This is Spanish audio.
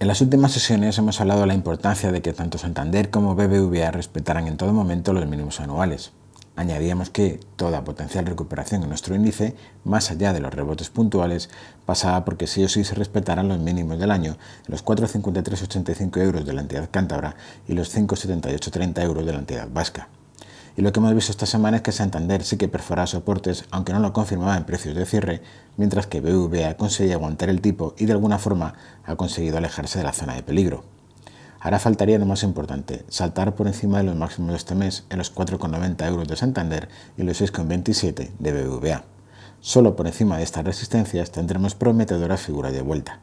En las últimas sesiones hemos hablado de la importancia de que tanto Santander como BBVA respetaran en todo momento los mínimos anuales. Añadíamos que toda potencial recuperación en nuestro índice, más allá de los rebotes puntuales, pasaba porque sí o sí se respetaran los mínimos del año, los 4,5385 euros de la entidad cántabra y los 5,7830 euros de la entidad vasca. Y lo que hemos visto esta semana es que Santander sí que perfora soportes, aunque no lo confirmaba en precios de cierre, mientras que BVA conseguía aguantar el tipo y de alguna forma ha conseguido alejarse de la zona de peligro. Ahora faltaría lo más importante, saltar por encima de los máximos de este mes en los 4,90 euros de Santander y los 6,27 de BVA. Solo por encima de estas resistencias tendremos prometedora figura de vuelta.